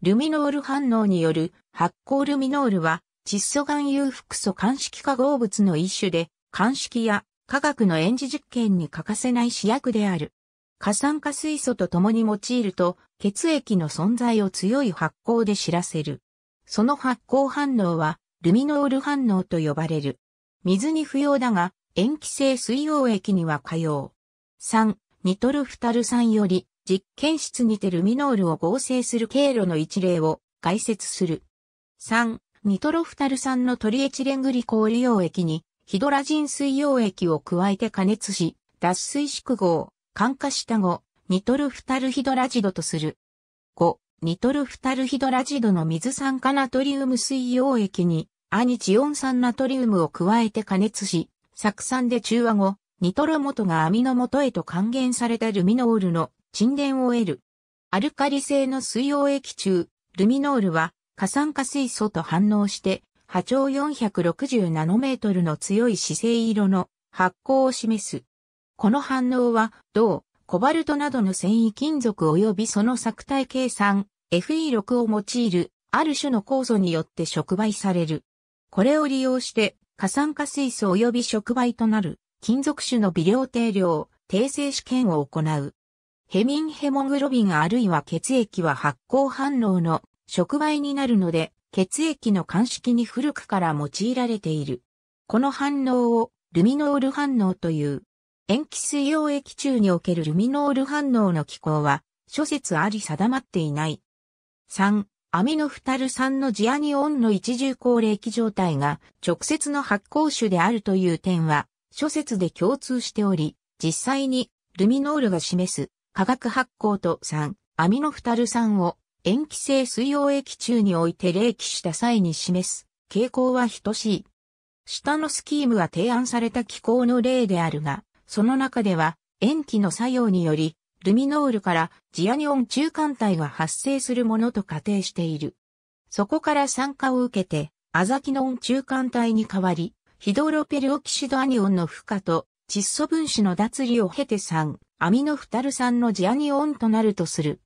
ルミノール反応による発光ルミノールは窒素含有複素乾式化合物の一種で、乾式や化学の演示実験に欠かせない試薬である。過酸化水素と共に用いると、血液の存在を強い発光で知らせる。その発光反応は、ルミノール反応と呼ばれる。水に不要だが、塩基性水溶液には可用。3、ニトルフタル酸より、実験室にてルミノールを合成する経路の一例を解説する。3、ニトロフタル酸のトリエチレングリコール溶液にヒドラジン水溶液を加えて加熱し、脱水縮合、酸化した後、ニトルフタルヒドラジドとする。5、ニトルフタルヒドラジドの水酸化ナトリウム水溶液にアニチオン酸ナトリウムを加えて加熱し、酢酸で中和後、ニトロ元がアミノ元へと還元されたルミノールの沈殿を得る。アルカリ性の水溶液中、ルミノールは過酸化水素と反応して、波長460ナノメートルの強い姿勢色の発光を示す。この反応は、銅、コバルトなどの繊維金属及びその作体計算、FE6 を用いる、ある種の酵素によって触媒される。これを利用して、過酸化水素及び触媒となる、金属種の微量定量、定性試験を行う。ヘミンヘモグロビンあるいは血液は発酵反応の触媒になるので、血液の鑑識に古くから用いられている。この反応をルミノール反応という。塩基水溶液中におけるルミノール反応の機構は諸説あり定まっていない。3、アミノフタル酸のジアニオンの一重高齢期状態が直接の発酵種であるという点は諸説で共通しており、実際にルミノールが示す化学発酵と3、アミノフタル酸を塩基性水溶液中において冷気した際に示す傾向は等しい。下のスキームは提案された気候の例であるが、その中では塩基の作用により、ルミノールからジアニオン中間体が発生するものと仮定している。そこから酸化を受けて、アザキノン中間体に代わり、ヒドロペルオキシドアニオンの負荷と窒素分子の脱離を経て酸、アミノフタル酸のジアニオンとなるとする。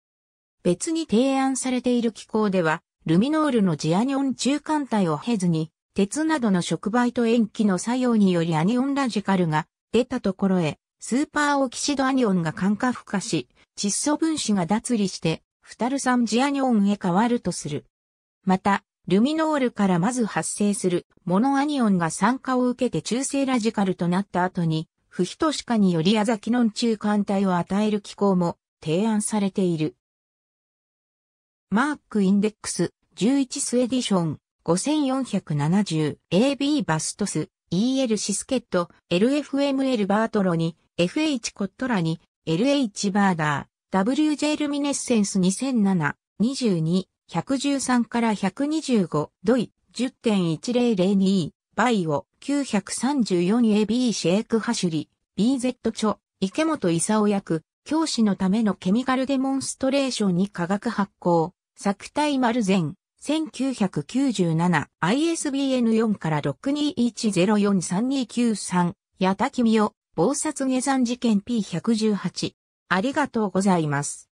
別に提案されている機構では、ルミノールのジアニオン中間体を経ずに、鉄などの触媒と塩基の作用によりアニオンラジカルが出たところへ、スーパーオキシドアニオンが感化孵化し、窒素分子が脱離して、フタル酸ジアニオンへ変わるとする。また、ルミノールからまず発生するモノアニオンが酸化を受けて中性ラジカルとなった後に、不比しかにより矢崎の中間体を与える機構も提案されている。マークインデックス11スエディション 5470AB バストス EL シスケット LFML バートロに FH コットラに LH バーダー WJ ルミネッセンス2007 22 113から125ドイ10.1002バイオ 934AB シェイクハシュリ、BZ 著、池本勲役、教師のためのケミカルデモンストレーションに科学発行、作体丸善、1997、ISBN4 から62104329矢田君よ、暴殺下山事件 P118。ありがとうございます。